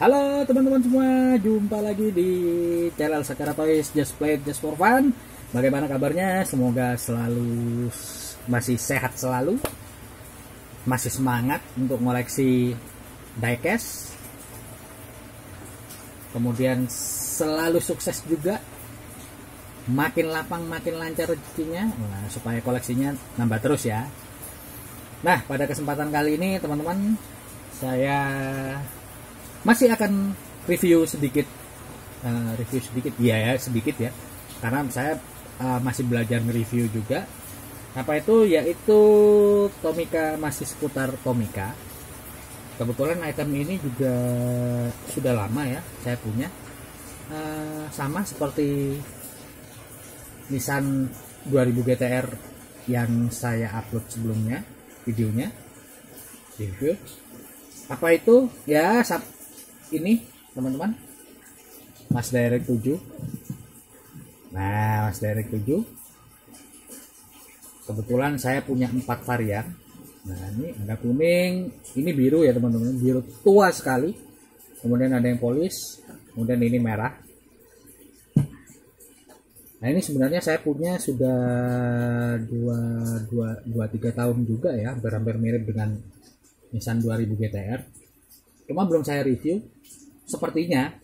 Halo teman-teman semua, jumpa lagi di channel Sakara Toys Just Play Just For Fun. Bagaimana kabarnya? Semoga selalu masih sehat selalu, masih semangat untuk ngoleksi diecast. Kemudian selalu sukses juga, makin lapang makin lancar rezekinya, nah, supaya koleksinya nambah terus ya. Nah pada kesempatan kali ini teman-teman saya masih akan review sedikit uh, review sedikit iya ya sedikit ya karena saya uh, masih belajar nge-review juga apa itu yaitu Tomika masih seputar Tomika kebetulan item ini juga sudah lama ya saya punya uh, sama seperti Nissan 2000 GTR yang saya upload sebelumnya videonya review apa itu ya ini teman-teman Mas Derek 7 nah Mas Derek 7 kebetulan saya punya empat varian nah ini ada kuning ini biru ya teman-teman biru tua sekali kemudian ada yang polis kemudian ini merah nah ini sebenarnya saya punya sudah dua dua dua tiga tahun juga ya hampir-hampir mirip dengan Nissan 2000 GTR cuma belum saya review sepertinya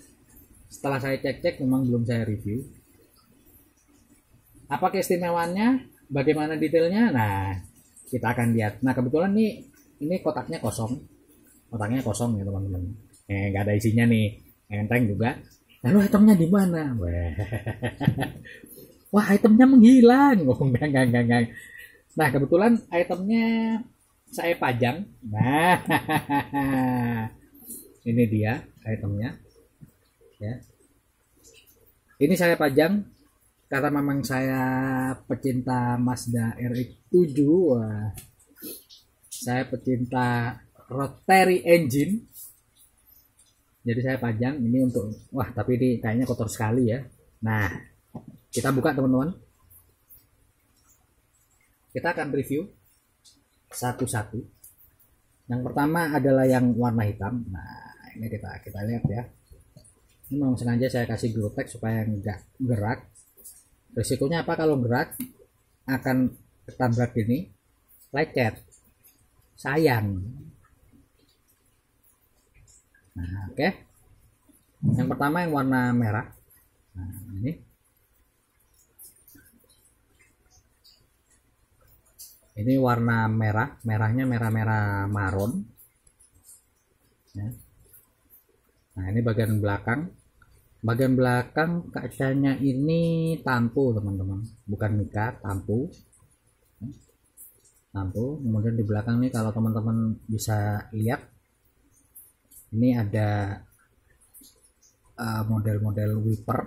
setelah saya cek-cek memang belum saya review apa keistimewaannya bagaimana detailnya nah kita akan lihat nah kebetulan nih ini kotaknya kosong kotaknya kosong ya teman-teman eh nggak ada isinya nih enteng juga lalu itemnya di mana wah itemnya menghilang oh enggak enggak enggak, enggak. nah kebetulan itemnya saya pajang nah ini dia itemnya ya ini saya pajang karena memang saya pecinta Mazda RX-7 wah saya pecinta rotary engine jadi saya pajang ini untuk wah tapi ini kayaknya kotor sekali ya nah kita buka teman-teman kita akan review satu-satu yang pertama adalah yang warna hitam nah ini kita kita lihat ya ini memang sengaja saya kasih blue supaya nggak gerak risikonya apa kalau gerak akan ketabrak ini lecet sayang nah oke okay. yang pertama yang warna merah nah ini ini warna merah merahnya merah-merah maron ya Nah ini bagian belakang. Bagian belakang kacanya ini tampu teman-teman, bukan mika, tampu. Tampu. Kemudian di belakang ini kalau teman-teman bisa lihat, ini ada eh, model-model uh, wiper,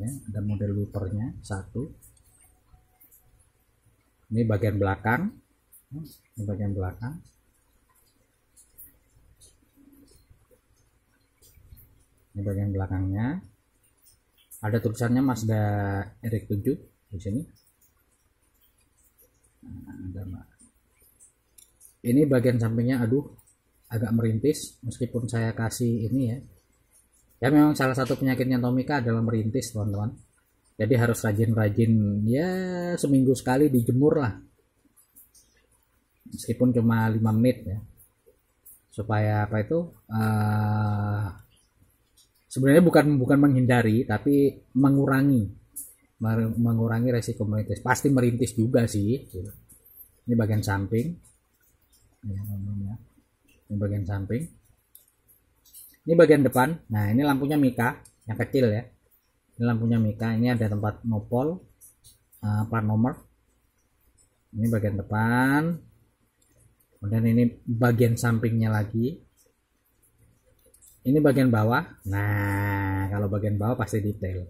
ya. ada model wipernya satu. Ini bagian belakang, ini bagian belakang. ini bagian belakangnya ada tulisannya Mazda RX7 di sini nah, ini bagian sampingnya aduh agak merintis meskipun saya kasih ini ya ya memang salah satu penyakitnya Tomika adalah merintis teman-teman jadi harus rajin-rajin ya seminggu sekali dijemur lah meskipun cuma 5 menit ya supaya apa itu uh, sebenarnya bukan bukan menghindari tapi mengurangi mengurangi resiko merintis pasti merintis juga sih gitu. ini bagian samping ya. ini bagian samping ini bagian depan nah ini lampunya mika yang kecil ya ini lampunya mika ini ada tempat nopol uh, eh, plat nomor ini bagian depan kemudian ini bagian sampingnya lagi ini bagian bawah nah kalau bagian bawah pasti detail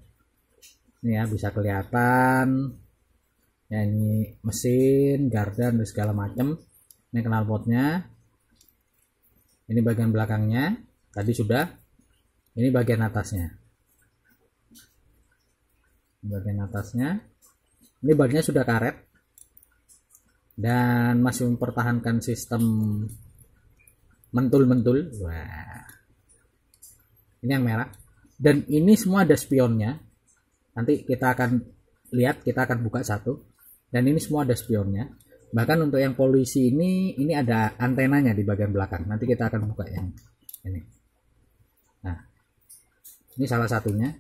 ini ya bisa kelihatan ya ini mesin gardan dan segala macam ini knalpotnya. ini bagian belakangnya tadi sudah ini bagian atasnya bagian atasnya ini bagian sudah karet dan masih mempertahankan sistem mentul-mentul wah ini yang merah dan ini semua ada spionnya nanti kita akan lihat kita akan buka satu dan ini semua ada spionnya bahkan untuk yang polisi ini ini ada antenanya di bagian belakang nanti kita akan buka yang ini nah ini salah satunya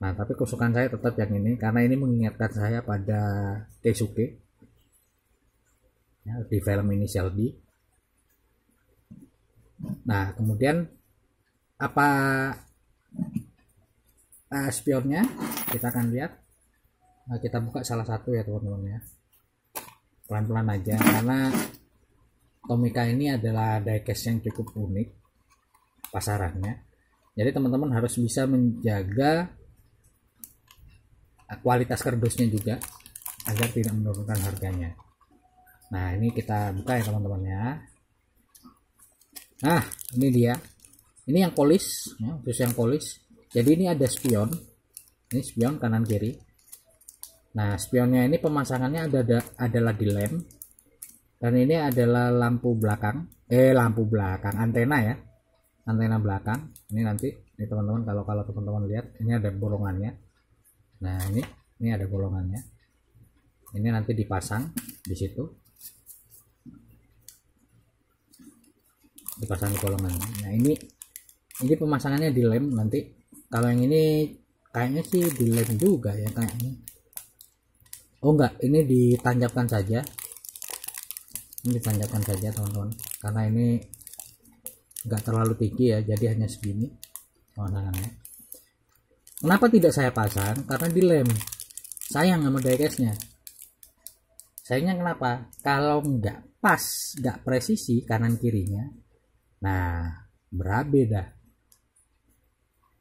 nah tapi kesukaan saya tetap yang ini karena ini mengingatkan saya pada Keisuke ya, di film ini Shelby nah kemudian apa uh, spionnya kita akan lihat nah, kita buka salah satu ya teman-teman ya pelan-pelan aja karena Tomica ini adalah diecast yang cukup unik pasarannya jadi teman-teman harus bisa menjaga eh, kualitas kardusnya juga agar tidak menurunkan harganya nah ini kita buka ya teman-teman ya nah ini dia ini yang polis ya, terus yang polis jadi ini ada spion ini spion kanan kiri nah spionnya ini pemasangannya ada, ada adalah di lem dan ini adalah lampu belakang eh lampu belakang antena ya antena belakang ini nanti ini teman-teman kalau kalau teman-teman lihat ini ada bolongannya nah ini ini ada bolongannya ini nanti dipasang di situ dipasang di kolongannya nah ini ini pemasangannya di lem nanti kalau yang ini kayaknya sih di lem juga ya kayaknya oh enggak ini ditanjapkan saja ini ditanjapkan saja teman-teman karena ini enggak terlalu tinggi ya jadi hanya segini pemasangannya kenapa tidak saya pasang karena di lem sayang sama diecastnya sayangnya kenapa kalau enggak pas enggak presisi kanan kirinya nah berabe dah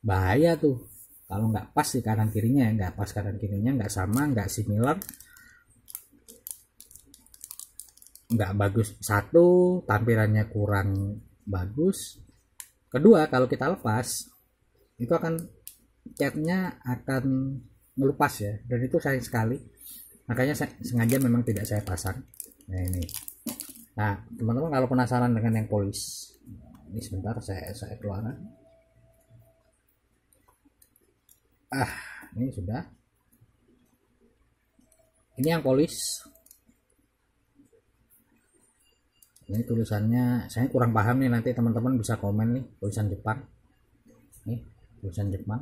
bahaya tuh kalau nggak pas di kanan kirinya nggak pas kanan kirinya nggak sama nggak similar nggak bagus satu tampilannya kurang bagus kedua kalau kita lepas itu akan catnya akan melupas ya dan itu sayang sekali makanya saya, sengaja memang tidak saya pasang nah ini nah teman-teman kalau penasaran dengan yang polis ini sebentar saya saya keluar ah ini sudah ini yang polis ini tulisannya saya kurang paham nih nanti teman-teman bisa komen nih tulisan Jepang nih tulisan Jepang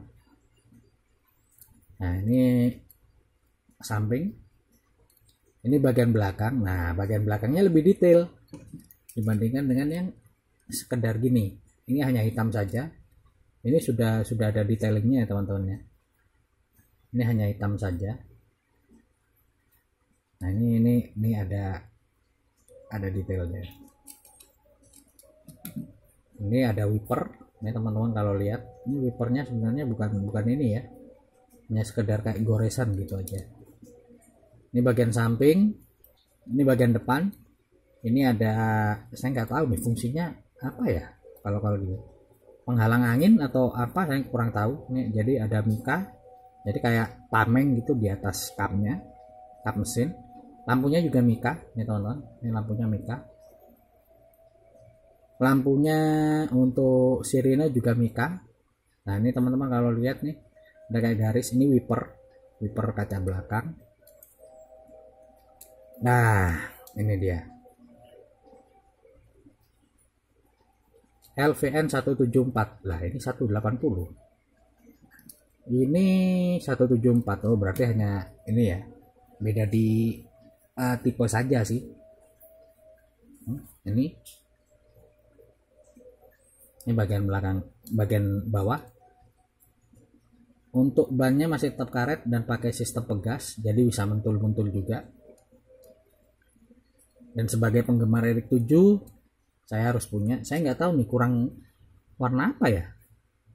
nah ini samping ini bagian belakang nah bagian belakangnya lebih detail dibandingkan dengan yang sekedar gini ini hanya hitam saja ini sudah sudah ada detailingnya ya teman-teman ya ini hanya hitam saja nah ini ini ini ada ada detailnya ini ada wiper ini teman-teman kalau lihat ini wipernya sebenarnya bukan bukan ini ya hanya sekedar kayak goresan gitu aja ini bagian samping ini bagian depan ini ada saya nggak tahu nih fungsinya apa ya kalau kalau gitu penghalang angin atau apa saya kurang tahu ini jadi ada muka jadi kayak tameng gitu di atas kapnya, kap mesin lampunya juga Mika ini teman-teman ini lampunya Mika lampunya untuk sirine juga Mika nah ini teman-teman kalau lihat nih ada kayak garis ini wiper wiper kaca belakang nah ini dia LVN 174 lah ini 180 ini 174 tuh berarti hanya ini ya beda di uh, tipe saja sih hmm, ini ini bagian belakang bagian bawah untuk bannya masih tetap karet dan pakai sistem pegas jadi bisa mentul-mentul juga dan sebagai penggemar Erik 7 saya harus punya saya nggak tahu nih kurang warna apa ya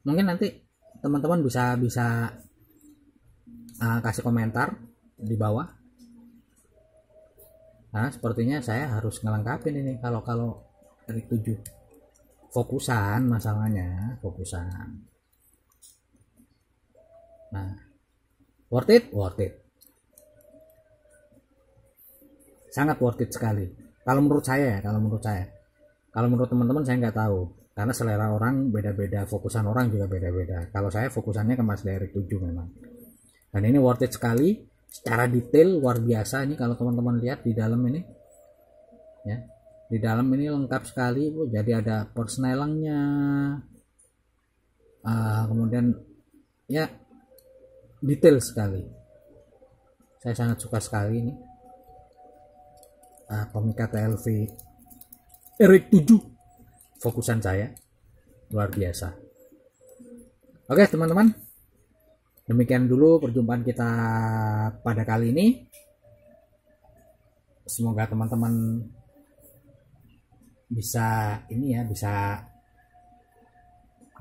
mungkin nanti teman-teman bisa bisa uh, kasih komentar di bawah nah sepertinya saya harus ngelengkapin ini kalau kalau dari tujuh fokusan masalahnya fokusan nah worth it worth it sangat worth it sekali kalau menurut saya ya, kalau menurut saya kalau menurut teman-teman saya nggak tahu karena selera orang beda-beda fokusan orang juga beda-beda kalau saya fokusannya ke Mas Derek 7 memang dan ini worth it sekali secara detail luar biasa ini kalau teman-teman lihat di dalam ini ya di dalam ini lengkap sekali Bu oh, jadi ada persnelangnya uh, ah, kemudian ya detail sekali saya sangat suka sekali ini uh, pemikat LV Eric 7 fokusan saya luar biasa oke teman-teman demikian dulu perjumpaan kita pada kali ini semoga teman-teman bisa ini ya bisa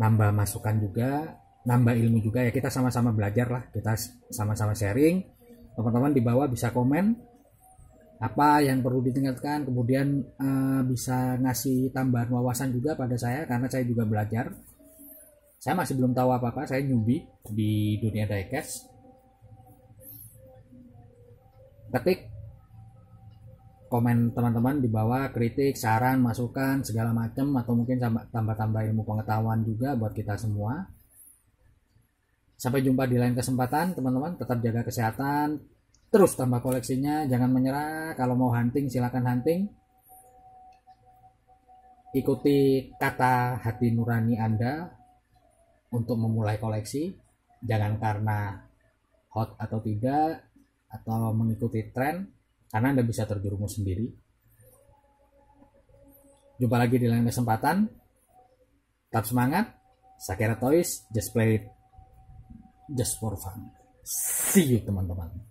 nambah masukan juga nambah ilmu juga ya kita sama-sama belajar lah kita sama-sama sharing teman-teman di bawah bisa komen apa yang perlu ditingkatkan kemudian uh, bisa ngasih tambahan wawasan juga pada saya karena saya juga belajar saya masih belum tahu apa-apa saya nyubi di dunia diecast ketik komen teman-teman di bawah kritik saran masukan segala macam atau mungkin tambah-tambah ilmu pengetahuan juga buat kita semua sampai jumpa di lain kesempatan teman-teman tetap jaga kesehatan terus tambah koleksinya jangan menyerah kalau mau hunting silahkan hunting ikuti kata hati nurani anda untuk memulai koleksi jangan karena hot atau tidak atau mengikuti tren karena anda bisa terjerumus sendiri jumpa lagi di lain kesempatan tetap semangat Sakera Toys just play it just for fun see you teman-teman